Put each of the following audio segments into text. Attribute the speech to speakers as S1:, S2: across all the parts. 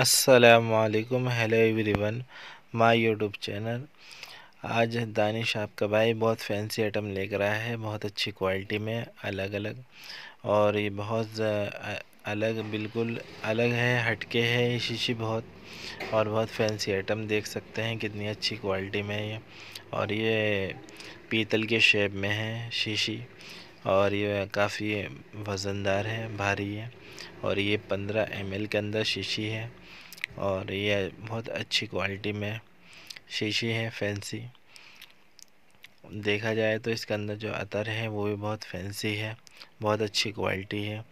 S1: असलकम hello everyone my YouTube channel आज दानिश आपका भाई बहुत फैंसी आइटम लेकर आया है बहुत अच्छी क्वालिटी में अलग अलग और ये बहुत अलग बिल्कुल अलग है हटके है ये शीशी बहुत और बहुत फैंसी आइटम देख सकते हैं कितनी अच्छी क्वालिटी में है ये और ये पीतल के शेप में है शीशी और ये काफ़ी वज़नदार है भारी है और ये पंद्रह एम के अंदर शीशी है और ये बहुत अच्छी क्वालिटी में शीशी है फैंसी देखा जाए तो इसके अंदर जो अतर है वो भी बहुत फैंसी है बहुत अच्छी क्वालिटी है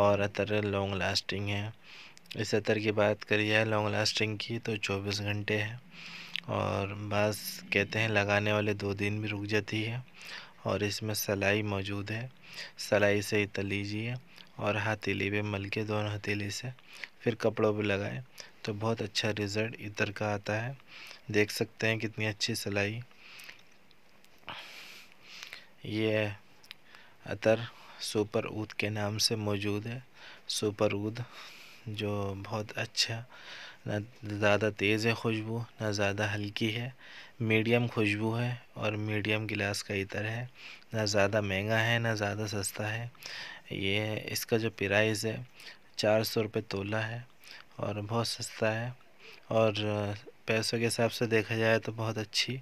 S1: और अतर लॉन्ग लास्टिंग है इस अतर की बात करी जाए लॉन्ग लास्टिंग की तो चौबीस घंटे है और बस कहते हैं लगाने वाले दो दिन भी रुक जाती है और इसमें सलाई मौजूद है सलाई से इतर लीजिए और हथेली भी मल के दोनों हथेली से फिर कपड़ों पर लगाएं तो बहुत अच्छा रिज़ल्ट इतर का आता है देख सकते हैं कितनी अच्छी सिलाई ये अतर सुपर ऊद के नाम से मौजूद है सुपर ऊद जो बहुत अच्छा ना ज़्यादा तेज़ है खुशबू ना ज़्यादा हल्की है मीडियम खुशबू है और मीडियम गिलास का इतर है ना ज़्यादा महंगा है ना ज़्यादा सस्ता है ये इसका जो प्राइस है चार सौ रुपये तोला है और बहुत सस्ता है और पैसों के हिसाब से देखा जाए तो बहुत अच्छी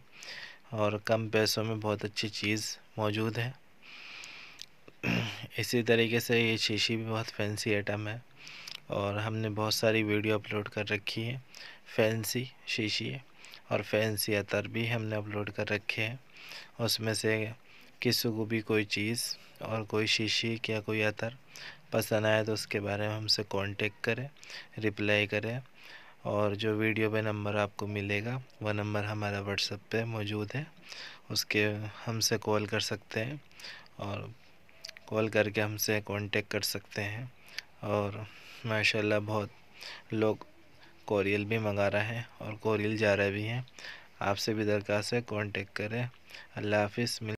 S1: और कम पैसों में बहुत अच्छी चीज़ मौजूद है इसी तरीके से ये शीशी भी बहुत फैंसी आइटम है और हमने बहुत सारी वीडियो अपलोड कर रखी है फैंसी शीशी और फैंसी अतर भी हमने अपलोड कर रखे हैं उसमें से किसी को भी कोई चीज़ और कोई शीशी या कोई अतर पसंद आए तो उसके बारे में हमसे कांटेक्ट करें रिप्लाई करें और जो वीडियो पे नंबर आपको मिलेगा वह नंबर हमारा व्हाट्सएप पे मौजूद है उसके हमसे कॉल कर सकते हैं और कॉल करके हमसे कांटेक्ट कर सकते हैं और माशाल्लाह बहुत लोग कोरियल भी मंगा रहे हैं और कोरियल जा रहे भी हैं आपसे भी दरख्वास्त है कॉन्टेक्ट करें अल्लाह हाफि मिल